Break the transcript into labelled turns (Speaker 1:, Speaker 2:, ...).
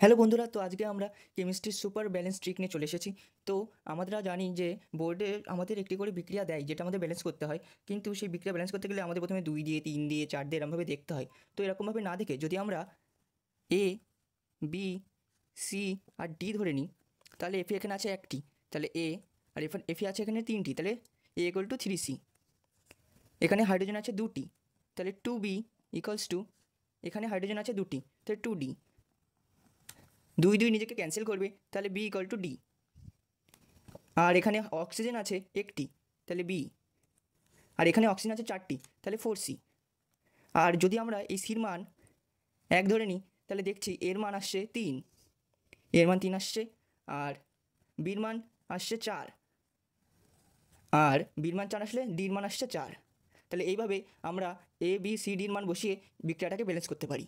Speaker 1: hello বন্ধুরা তো আজকে আমরা কেমিস্ট্রি সুপার ব্যালেন্স ট্রিক নিয়ে চলে এসেছি তো আমরা জানি যে বোর্ডে আমাদের একটি করে বিক্রিয়া দেয় যেটা আমাদের ব্যালেন্স করতে হয় কিন্তু ওই বিক্রিয়া ব্যালেন্স করতে গেলে আমরা প্রথমে 2 দিয়ে 3 দিয়ে 4 দিয়ে random ভাবে দেখতে হয় তো এরকম ভাবে না দেখে যদি আমরা a b c R d ধরে নিই তাহলে f এখানে আছে 1 টি তাহলে a আর f এখানে আছে এখানে 3 টি তাহলে a = 3c এখানে হাইড্রোজেন আছে 2 টি তাহলে 2b = 2 এখানে হাইড্রোজেন আছে 2 টি তাহলে 2d দুই দুই নিজেকে ক্যান্সেল করবে তাহলে বি ইকাল টু ডি আর এখানে অক্সিজেন আছে একটি তাহলে বি আর এখানে অক্সিজেন আছে চারটি তাহলে ফোর সি আর যদি আমরা এই সির মান এক ধরে নিই তাহলে দেখছি এর মান আসছে তিন এর মান তিন আসছে আর বির মান আসছে চার আর বির মান চার আসলে ডির মান আসছে চার তাহলে এইভাবে আমরা এ বি সি ডির মান বসিয়ে বিক্রিয়াটাকে ব্যালেন্স করতে পারি